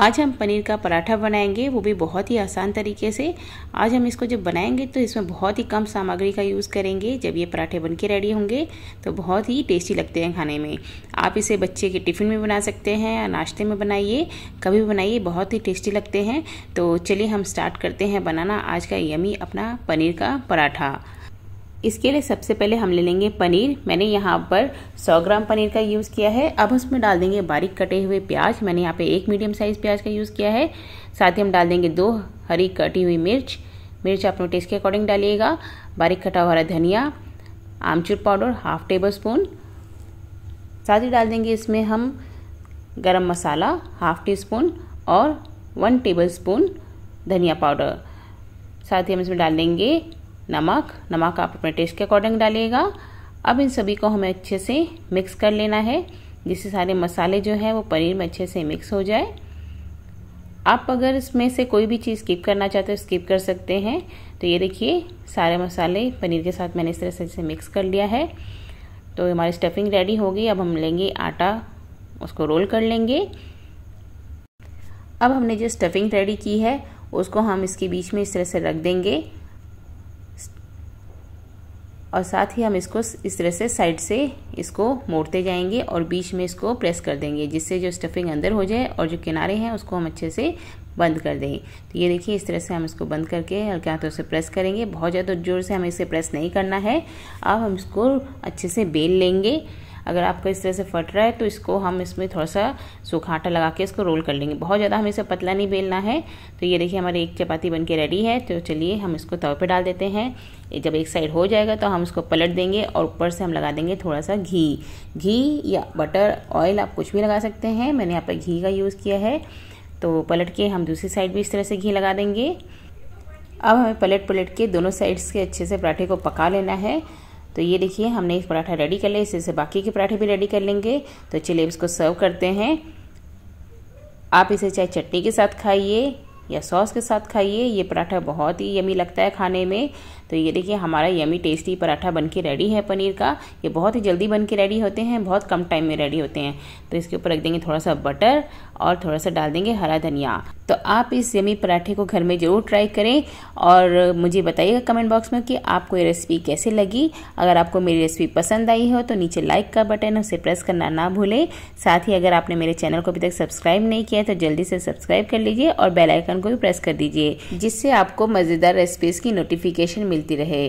आज हम पनीर का पराठा बनाएंगे वो भी बहुत ही आसान तरीके से आज हम इसको जब बनाएंगे तो इसमें बहुत ही कम सामग्री का यूज़ करेंगे जब ये पराठे बन के रेडी होंगे तो बहुत ही टेस्टी लगते हैं खाने में आप इसे बच्चे के टिफ़िन में बना सकते हैं या नाश्ते में बनाइए कभी भी बनाइए बहुत ही टेस्टी लगते हैं तो चलिए हम स्टार्ट करते हैं बनाना आज का यमी अपना पनीर का पराठा इसके लिए सबसे पहले हम ले लेंगे पनीर मैंने यहाँ पर 100 ग्राम पनीर का यूज़ किया है अब उसमें डाल देंगे बारीक कटे हुए प्याज मैंने यहाँ पे एक मीडियम साइज़ प्याज का यूज़ किया है साथ ही हम डाल देंगे दो हरी कटी हुई मिर्च मिर्च अपने टेस्ट के अकॉर्डिंग डालिएगा बारीक कटा हुआ धनिया आमचूर पाउडर हाफ टेबल स्पून साथ ही डाल देंगे इसमें हम garam masala half teaspoon और वन टेबल स्पून धनिया पाउडर साथ ही हम इसमें डाल देंगे नमक नमक आप अपने टेस्ट के अकॉर्डिंग डालिएगा अब इन सभी को हमें अच्छे से मिक्स कर लेना है जिससे सारे मसाले जो है वो पनीर में अच्छे से मिक्स हो जाए आप अगर इसमें से कोई भी चीज़ स्किप करना चाहते हो स्किप कर सकते हैं तो ये देखिए सारे मसाले पनीर के साथ मैंने इस तरह से इसे मिक्स कर लिया है तो हमारी स्टफिंग रेडी हो गई अब हम लेंगे आटा उसको रोल कर लेंगे अब हमने जो स्टफिंग रेडी की है उसको हम इसके बीच में इस तरह से रख देंगे और साथ ही हम इसको इस तरह से साइड से इसको मोड़ते जाएंगे और बीच में इसको प्रेस कर देंगे जिससे जो स्टफिंग अंदर हो जाए और जो किनारे हैं उसको हम अच्छे से बंद कर दें तो ये देखिए इस तरह से हम इसको बंद करके और क्या तो उसे प्रेस करेंगे बहुत ज़्यादा जोर से हमें इसे प्रेस नहीं करना है अब हम इसको अच्छे से बेल लेंगे अगर आपका इस तरह से फट रहा है तो इसको हम इसमें थोड़ा सा सूखा आटा लगा के इसको रोल कर लेंगे बहुत ज़्यादा हमें इसे पतला नहीं बेलना है तो ये देखिए हमारी एक चपाती बन के रेडी है तो चलिए हम इसको तवे पर डाल देते हैं जब एक साइड हो जाएगा तो हम इसको पलट देंगे और ऊपर से हम लगा देंगे थोड़ा सा घी घी या बटर ऑयल आप कुछ भी लगा सकते हैं मैंने यहाँ पर घी का यूज़ किया है तो पलट के हम दूसरी साइड भी इस तरह से घी लगा देंगे अब हमें पलट पलट के दोनों साइड्स के अच्छे से पराठे को पका लेना है तो ये देखिए हमने एक पराठा रेडी कर लिया इसी से बाकी के पराठे भी रेडी कर लेंगे तो चलिए इसको सर्व करते हैं आप इसे चाहे चटनी के साथ खाइए या सॉस के साथ खाइए ये पराठा बहुत ही यमी लगता है खाने में तो ये देखिए हमारा यमी टेस्टी पराठा बन के रेडी है पनीर का ये बहुत ही जल्दी बन के रेडी होते हैं बहुत कम टाइम में रेडी होते हैं तो इसके ऊपर रख देंगे थोड़ा सा बटर और थोड़ा सा डाल देंगे हरा धनिया तो आप इस यमी पराठे को घर में ज़रूर ट्राई करें और मुझे बताइएगा कमेंट बॉक्स में कि आपको ये रेसिपी कैसे लगी अगर आपको मेरी रेसिपी पसंद आई हो तो नीचे लाइक का बटन उसे प्रेस करना ना भूलें साथ ही अगर आपने मेरे चैनल को अभी तक सब्सक्राइब नहीं किया तो जल्दी से सब्सक्राइब कर लीजिए और बेलाइकन बटन को भी प्रेस कर दीजिए जिससे आपको मज़ेदार रेसिपीज़ की नोटिफिकेशन मिलती रहे